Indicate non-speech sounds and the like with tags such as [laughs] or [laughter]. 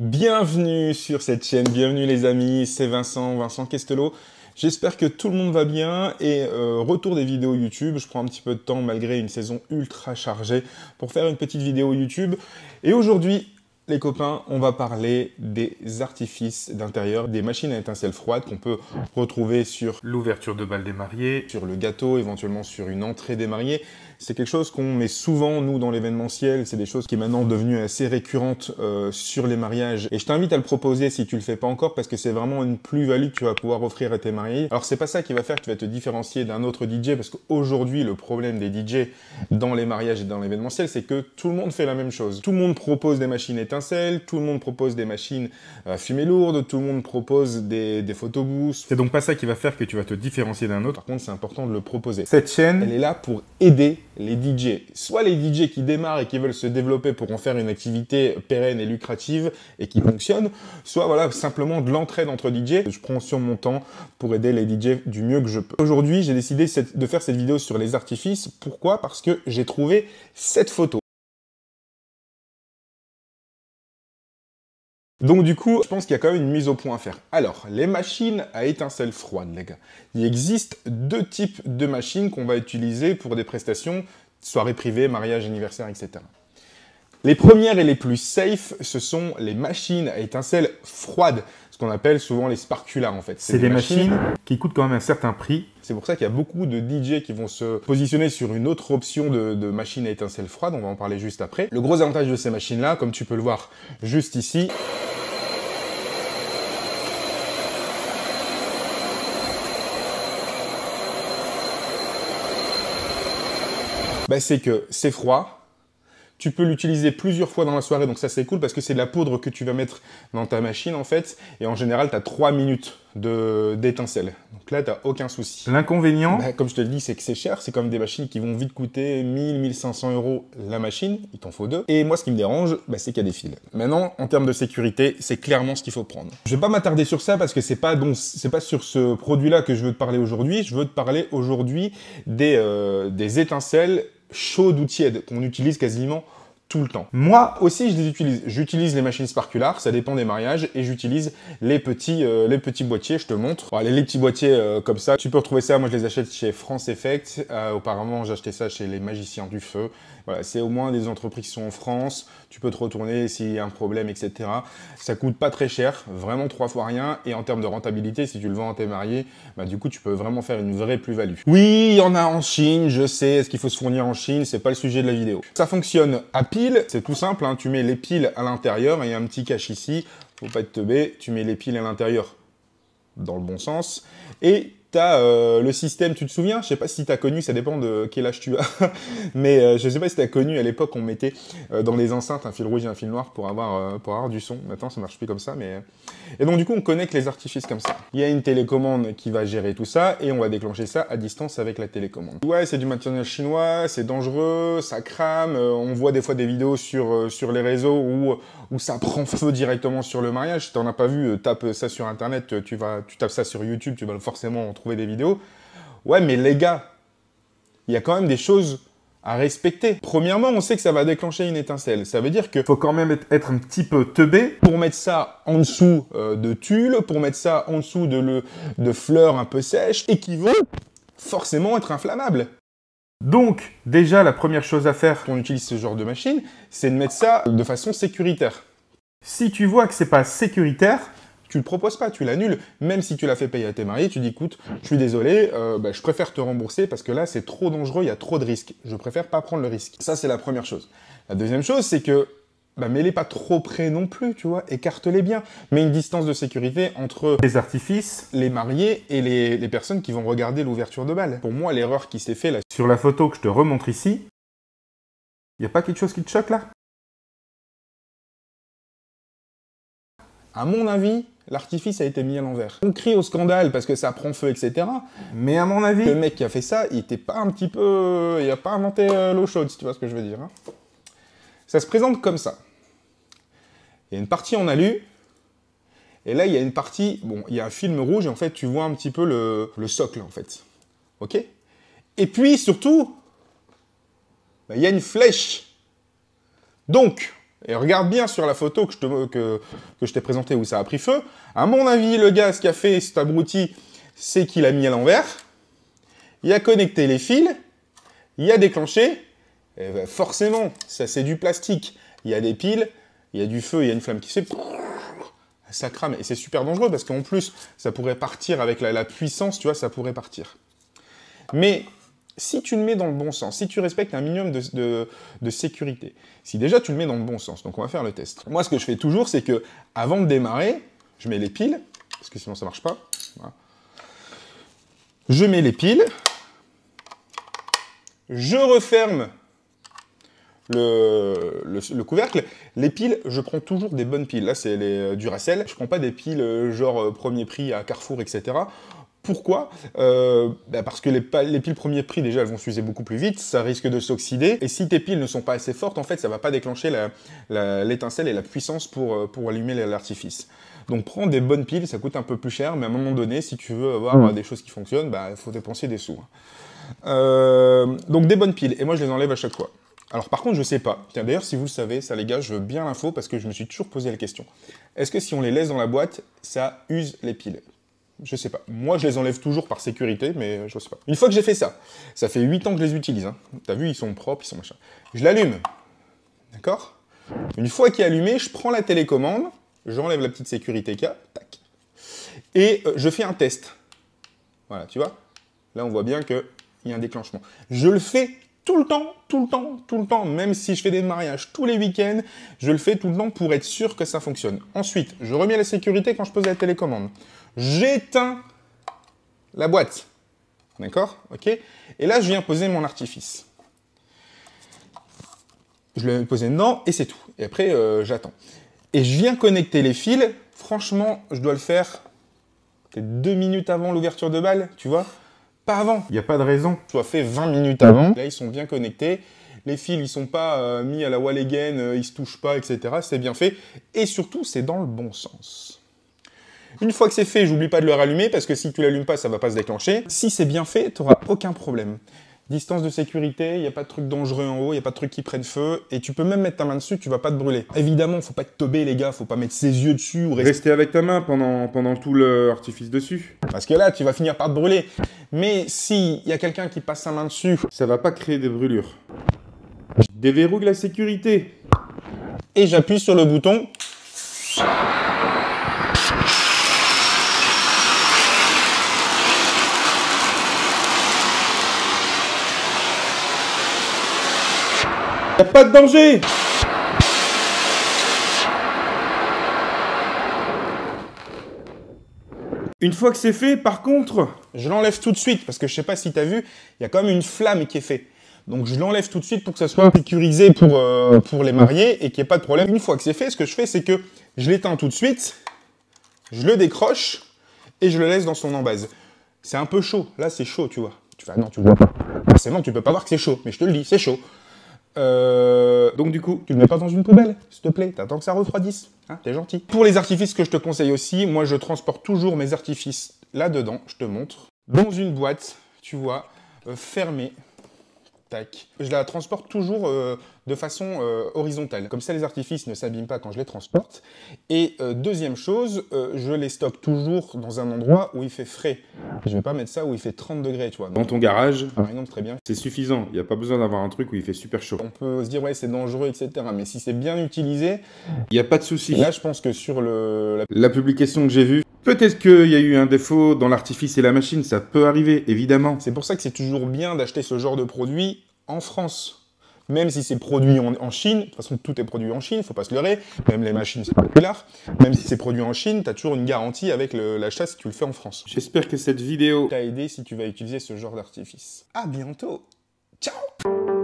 Bienvenue sur cette chaîne, bienvenue les amis, c'est Vincent, Vincent Questelo. J'espère que tout le monde va bien et euh, retour des vidéos YouTube. Je prends un petit peu de temps malgré une saison ultra chargée pour faire une petite vidéo YouTube. Et aujourd'hui, les copains, on va parler des artifices d'intérieur, des machines à étincelles froides qu'on peut retrouver sur l'ouverture de balles des mariés, sur le gâteau, éventuellement sur une entrée des mariés. C'est quelque chose qu'on met souvent, nous, dans l'événementiel. C'est des choses qui est maintenant devenues assez récurrente euh, sur les mariages. Et je t'invite à le proposer si tu le fais pas encore, parce que c'est vraiment une plus-value que tu vas pouvoir offrir à tes mariés. Alors, c'est pas ça qui va faire que tu vas te différencier d'un autre DJ, parce qu'aujourd'hui, le problème des DJ dans les mariages et dans l'événementiel, c'est que tout le monde fait la même chose. Tout le monde propose des machines étincelles, tout le monde propose des machines à euh, fumée lourde, tout le monde propose des, des photobooths. C'est donc pas ça qui va faire que tu vas te différencier d'un autre. Par contre, c'est important de le proposer. Cette chaîne, elle est là pour aider les DJ. Soit les DJ qui démarrent et qui veulent se développer pour en faire une activité pérenne et lucrative et qui fonctionne, soit voilà simplement de l'entraide entre DJ. Je prends sur mon temps pour aider les DJ du mieux que je peux. Aujourd'hui, j'ai décidé de faire cette vidéo sur les artifices. Pourquoi Parce que j'ai trouvé cette photo. Donc du coup, je pense qu'il y a quand même une mise au point à faire. Alors, les machines à étincelles froides, les gars. Il existe deux types de machines qu'on va utiliser pour des prestations, soirées privées, mariage, anniversaire, etc. Les premières et les plus safe, ce sont les machines à étincelles froides, ce qu'on appelle souvent les sparkulars, en fait. C'est des, machines... qui coûtent quand même un certain prix. C'est pour ça qu'il y a beaucoup de DJ qui vont se positionner sur une autre option de, machines machine à étincelles froides, on va en parler juste après. Le gros avantage de ces machines-là, comme tu peux le voir juste ici, Ben, c'est que c'est froid, tu peux l'utiliser plusieurs fois dans la soirée, donc ça c'est cool parce que c'est de la poudre que tu vas mettre dans ta machine en fait, et en général tu as 3 minutes d'étincelle. Donc là tu n'as aucun souci. L'inconvénient ben, Comme je te le dis, c'est que c'est cher, c'est comme des machines qui vont vite coûter 1000-1500 euros la machine, il t'en faut deux. Et moi ce qui me dérange, ben, c'est qu'il y a des fils. Maintenant, en termes de sécurité, c'est clairement ce qu'il faut prendre. Je vais pas m'attarder sur ça parce que c'est pas, pas sur ce produit là que je veux te parler aujourd'hui, je veux te parler aujourd'hui des, euh, des étincelles chaudes ou tiède qu'on utilise quasiment tout le temps. Moi aussi, je les utilise. J'utilise les machines Sparkular, ça dépend des mariages, et j'utilise les petits, euh, les petits boîtiers, je te montre. les, petits boîtiers euh, comme ça, tu peux retrouver ça, moi je les achète chez France Effect. Euh, auparavant, j'achetais ça chez les magiciens du feu, c'est au moins des entreprises qui sont en France, tu peux te retourner s'il y a un problème, etc. Ça coûte pas très cher, vraiment trois fois rien, et en termes de rentabilité, si tu le vends à tes mariés, bah, du coup tu peux vraiment faire une vraie plus-value. Oui, il y en a en Chine, je sais, est-ce qu'il faut se fournir en Chine, c'est pas le sujet de la vidéo. Ça fonctionne à pile, c'est tout simple, hein. tu mets les piles à l'intérieur, il y a un petit cache ici, faut pas te teubé, tu mets les piles à l'intérieur dans le bon sens, et T'as euh, le système, tu te souviens Je sais pas si t'as connu, ça dépend de quel âge tu as, [laughs] mais euh, je sais pas si t'as connu, à l'époque on mettait euh, dans les enceintes un fil rouge et un fil noir pour avoir, euh, pour avoir du son. Maintenant ça marche plus comme ça, mais... Et donc du coup on connecte les artifices comme ça. Il y a une télécommande qui va gérer tout ça, et on va déclencher ça à distance avec la télécommande. Ouais, c'est du matériel chinois, c'est dangereux, ça crame, on voit des fois des vidéos sur, sur les réseaux où, où ça [laughs] prend feu directement sur le mariage. T'en as pas vu, tape ça sur internet, tu, vas, tu tapes ça sur YouTube, tu vas forcément des vidéos. Ouais, mais les gars, il y a quand même des choses à respecter. Premièrement, on sait que ça va déclencher une étincelle. Ça veut dire que faut quand même être un petit peu teubé pour mettre ça en dessous euh, de tulle, pour mettre ça en dessous de, de fleurs un peu sèches et qui vont forcément être inflammable. Donc, déjà, la première chose à faire quand on utilise ce genre de machine, c'est de mettre ça de façon sécuritaire. Si tu vois que c'est pas sécuritaire, tu le proposes pas, tu l'annules. Même si tu l'as fait payer à tes mariés, tu dis écoute, je suis désolé, euh, bah, je préfère te rembourser parce que là c'est trop dangereux, il y a trop de risques. Je préfère pas prendre le risque. Ça c'est la première chose. La deuxième chose c'est que bah, mets-les pas trop près non plus, tu vois, écarte-les bien. Mets une distance de sécurité entre les artifices, les mariés et les, personnes qui vont regarder l'ouverture de balle. Pour moi, l'erreur qui s'est faite là. Sur la photo que je te remontre ici, il n'y a pas quelque chose qui te choque là À mon avis, L'artifice a été mis à l'envers. On crie au scandale parce que ça prend feu, etc. Mais à mon avis, le mec qui a fait ça, il était pas un petit peu... Il a pas inventé euh, l'eau chaude, si tu vois ce que je veux dire. Hein. Ça se présente comme ça. Il y a une partie en alu, et là, il y a une partie, bon, il y a un film rouge, et en fait, tu vois un petit peu le, socle, en fait. OK Et puis, surtout, bah, il y a une flèche. Donc, et regarde bien sur la photo que je, te, que, que t'ai présentée où ça a pris feu. À mon avis, le gars, ce qu'a fait cet abruti, c'est qu'il a mis à l'envers. Il a connecté les fils. Il a déclenché. Ben, forcément, ça c'est du plastique. Il y a des piles. Il y a du feu. Il y a une flamme qui fait... ça crame. Et c'est super dangereux parce qu'en plus, ça pourrait partir avec la, la, puissance, tu vois, ça pourrait partir. Mais si tu le mets dans le bon sens, si tu respectes un minimum de, sécurité, si déjà tu le mets dans le bon sens, donc on va faire le test. Moi, ce que je fais toujours, c'est que avant de démarrer, je mets les piles, parce que sinon ça marche pas. Je mets les piles, je referme le, couvercle. Les piles, je prends toujours des bonnes piles. Là, c'est les euh, Duracell. Je prends pas des piles euh, genre euh, premier prix à Carrefour, etc. Pourquoi euh, bah, Parce que les, piles premier prix, déjà, elles vont s'user beaucoup plus vite, ça risque de s'oxyder, et si tes piles ne sont pas assez fortes, en fait, ça ne va pas déclencher l'étincelle et la puissance pour, euh, allumer l'artifice. Donc prends des bonnes piles, ça coûte un peu plus cher, mais à un moment donné, si tu veux avoir mm. euh, des choses qui fonctionnent, il bah, faut dépenser des sous. Hein. donc des bonnes piles, et moi je les enlève à chaque fois. Alors par contre, je ne sais pas. Tiens, d'ailleurs, si vous le savez, ça les gars, je veux bien l'info parce que je me suis toujours posé la question. Est-ce que si on les laisse dans la boîte, ça use les piles je sais pas. Moi, je les enlève toujours par sécurité, mais je sais pas. Une fois que j'ai fait ça, ça fait 8 ans que je les utilise. Hein. T'as vu, ils sont propres, ils sont machin. Je l'allume. D'accord Une fois qu'il est allumé, je prends la télécommande, j'enlève la petite sécurité qu'il a, tac. Et euh, je fais un test. Voilà, tu vois Là, on voit bien qu'il y a un déclenchement. Je le fais tout le temps, tout le temps, tout le temps, même si je fais des mariages tous les week-ends, je le fais tout le temps pour être sûr que ça fonctionne. Ensuite, je remets la sécurité quand je pose la télécommande. J'éteins la boîte. D'accord Ok Et là, je viens poser mon artifice. Je le posé dedans et c'est tout. Et après, euh, j'attends. Et je viens connecter les fils. Franchement, je dois le faire deux minutes avant l'ouverture de balle, tu vois avant. Il n'y a pas de raison. Soit fait 20 minutes avant. Là, ils sont bien connectés. Les fils, ils sont pas euh, mis à la wall again, euh, ils se touchent pas, etc. C'est bien fait. Et surtout, c'est dans le bon sens. Une fois que c'est fait, j'oublie pas de le rallumer parce que si tu l'allumes pas, ça va pas se déclencher. Si c'est bien fait, tu n'auras aucun problème. Distance de sécurité, il n'y a pas de truc dangereux en haut, il n'y a pas de truc qui prennent feu, et tu peux même mettre ta main dessus, tu vas pas te brûler. Évidemment, faut pas te tober les gars, faut pas mettre ses yeux dessus ou rester... avec ta main pendant, pendant tout l'artifice dessus. Parce que là, tu vas finir par te brûler. Mais il y a quelqu'un qui passe sa main dessus... Ça va pas créer des brûlures. Je déverrouille la sécurité. Et j'appuie sur le bouton pas de danger Une fois que c'est fait, par contre, je l'enlève tout de suite parce que je sais pas si tu as vu, il y a quand même une flamme qui est faite. Donc je l'enlève tout de suite pour que ça soit sécurisé pour, euh, pour les mariés et qu'il n'y ait pas de problème. Une fois que c'est fait, ce que je fais, c'est que je l'éteins tout de suite, je le décroche et je le laisse dans son embase. C'est un peu chaud. Là, c'est chaud, tu vois. Tu vas ah non, tu vois pas. Forcément, tu peux pas voir que c'est chaud, mais je te le dis, c'est chaud. Euh, donc du coup, tu ne le mets pas dans une poubelle, s'il te plaît. T'attends que ça refroidisse. Hein, T'es gentil. Pour les artifices que je te conseille aussi, moi je transporte toujours mes artifices là-dedans, je te montre. Dans une boîte, tu vois, euh, fermée. Tac. Je la transporte toujours euh, de façon euh, horizontale. Comme ça, les artifices ne s'abîment pas quand je les transporte. Et deuxième chose, je les stocke toujours dans un endroit où il fait frais. Je vais pas mettre ça où il fait 30 degrés, tu vois. Dans ton garage, très bien. C'est suffisant. Il n'y a pas besoin d'avoir un truc où il fait super chaud. On peut se dire, ouais, c'est dangereux, etc. Mais si c'est bien utilisé, il n'y a pas de souci. Là, je pense que sur le, la, la publication que j'ai vue, Peut-être qu'il y a eu un défaut dans l'artifice et la machine, ça peut arriver, évidemment. C'est pour ça que c'est toujours bien d'acheter ce genre de produit en France même si c'est produit en, Chine, de toute façon tout est produit en Chine, faut pas se leurrer, même les machines c'est populaire, même si c'est produit en Chine, tu as toujours une garantie avec l'achat si tu le fais en France. J'espère que cette vidéo t'a aidé si tu vas utiliser ce genre d'artifice. À bientôt. Ciao